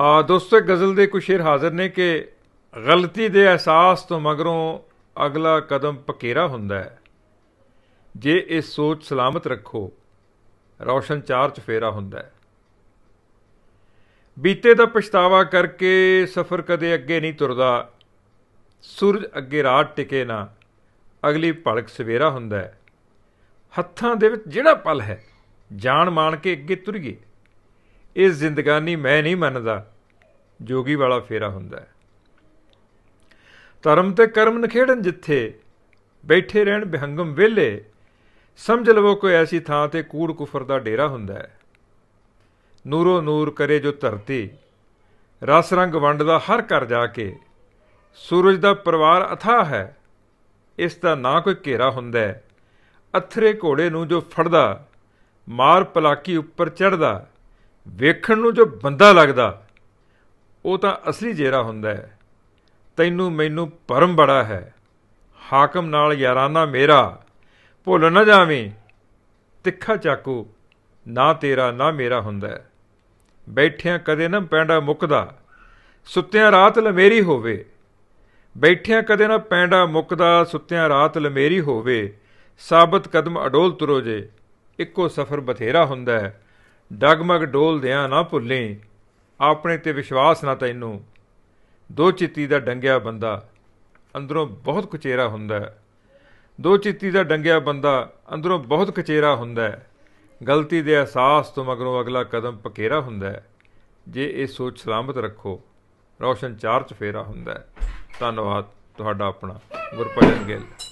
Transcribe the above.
ਆ ਦੋਸਤੋ ਗਜ਼ਲ ਦੇ ਕੁਝ ਸ਼ੇਰ ਹਾਜ਼ਰ ਨੇ ਕਿ ਗਲਤੀ ਦੇ ਅਹਿਸਾਸ ਤੋਂ ਮਗਰੋਂ ਅਗਲਾ ਕਦਮ ਪਕੇਰਾ ਹੁੰਦਾ ਹੈ ਜੇ ਇਹ ਸੋਚ ਸਲਾਮਤ ਰੱਖੋ ਰੌਸ਼ਨ ਚਾਰ ਚ ਫੇਰਾ ਹੁੰਦਾ ਹੈ ਬੀਤੇ ਦਾ ਪਛਤਾਵਾ ਕਰਕੇ ਸਫ਼ਰ ਕਦੇ ਅੱਗੇ ਨਹੀਂ ਤੁਰਦਾ ਸੂਰਜ ਅੱਗੇ ਰਾਤ ਟਿਕੇ ਨਾ ਅਗਲੀ ਭਲਕ ਸਵੇਰਾ ਹੁੰਦਾ ਹੈ ਹੱਥਾਂ ਦੇ ਵਿੱਚ ਜਿਹੜਾ ਪਲ ਹੈ ਜਾਣ ਮਾਣ ਕੇ ਅੱਗੇ ਤੁਰੀਏ ਇਹ ਜ਼ਿੰਦਗਾਨੀ ਮੈਂ ਨਹੀਂ ਮੰਨਦਾ ਜੋਗੀ ਵਾਲਾ ਫੇਰਾ ਹੁੰਦਾ ਧਰਮ ਤੇ ਕਰਮ ਨਖੇੜਨ ਜਿੱਥੇ ਬੈਠੇ ਰਹਿਣ ਬਿਹੰਗਮ ਵਿਲੇ ਸਮਝ ਲਵੋ ਕੋਈ ਐਸੀ ਥਾਂ ਤੇ ਕੂੜ ਕੁਫਰ ਦਾ ਡੇਰਾ ਹੁੰਦਾ ਹੈ ਨੂਰੋ ਨੂਰ ਕਰੇ ਜੋ ਧਰਤੀ ਰਸ ਰੰਗ ਵੰਡਦਾ ਹਰ ਘਰ ਜਾ ਕੇ ਸੂਰਜ ਦਾ ਪਰਿਵਾਰ ਅਥਾ ਹੈ ਇਸ ਦਾ ਨਾ ਕੋਈ ਘੇਰਾ ਹੁੰਦਾ ਅਥਰੇ ਘੋੜੇ ਨੂੰ ਜੋ ਫੜਦਾ ਮਾਰ ਪਲਾਕੀ ਉੱਪਰ ਚੜਦਾ ਵੇਖਣ ਨੂੰ ਜੋ ਬੰਦਾ ਲੱਗਦਾ ਉਹ ਤਾਂ ਅਸਲੀ ਜੇਰਾ ਹੁੰਦਾ ਹੈ ਤੈਨੂੰ ਮੈਨੂੰ ਪਰਮ ਬੜਾ ਹੈ ਹਾਕਮ ਨਾਲ ਯਾਰਾਨਾ ਮੇਰਾ ਭੁੱਲ ਨਾ ਜਾਵੇਂ ਤਿੱਖਾ ਚਾਕੂ ਨਾ ਤੇਰਾ ਨਾ ਮੇਰਾ ਹੁੰਦਾ ਬੈਠਿਆਂ ਕਦੇ ਨਾ ਪੈਂਡਾ ਮੁੱਕਦਾ ਸੁੱਤਿਆਂ ਰਾਤ ਲਮੇਰੀ ਹੋਵੇ ਬੈਠਿਆਂ ਕਦੇ ਨਾ ਪੈਂਡਾ ਮੁੱਕਦਾ ਸੁੱਤਿਆਂ ਰਾਤ ਲਮੇਰੀ ਹੋਵੇ ਸਾਬਤ ਕਦਮ ਅਡੋਲ ਤੁਰੋ ਜੇ ਇੱਕੋ ਸਫ਼ਰ ਬਥੇਰਾ ਹੁੰਦਾ ਹੈ ਡਗਮਗ ਡੋਲਦਿਆਂ ਨਾ ਭੁੱਲੇ ਆਪਣੇ ਤੇ ਵਿਸ਼ਵਾਸ ਨਾ ਤੈਨੂੰ ਦੋ ਚਿੱਤੀ ਦਾ ਡੰਗਿਆ ਬੰਦਾ ਅੰਦਰੋਂ ਬਹੁਤ ਕਚੇਰਾ ਹੁੰਦਾ ਹੈ ਦੋ ਚਿੱਤੀ ਦਾ ਡੰਗਿਆ ਬੰਦਾ ਅੰਦਰੋਂ ਬਹੁਤ ਕਚੇਰਾ ਹੁੰਦਾ ਹੈ ਗਲਤੀ ਦੇ ਅਹਿਸਾਸ ਤੋਂ ਮਗਰੋਂ ਅਗਲਾ ਕਦਮ ਪਕੇਰਾ ਹੁੰਦਾ ਹੈ ਜੇ ਇਹ ਸੋਚ ਸਲਾਮਤ ਰੱਖੋ ਰੌਸ਼ਨ ਚਾਰਚ ਫੇਰਾ ਹੁੰਦਾ ਹੈ ਧੰਨਵਾਦ ਤੁਹਾਡਾ ਆਪਣਾ ਗੁਰਪ੍ਰੀਤ ਗਿੱਲ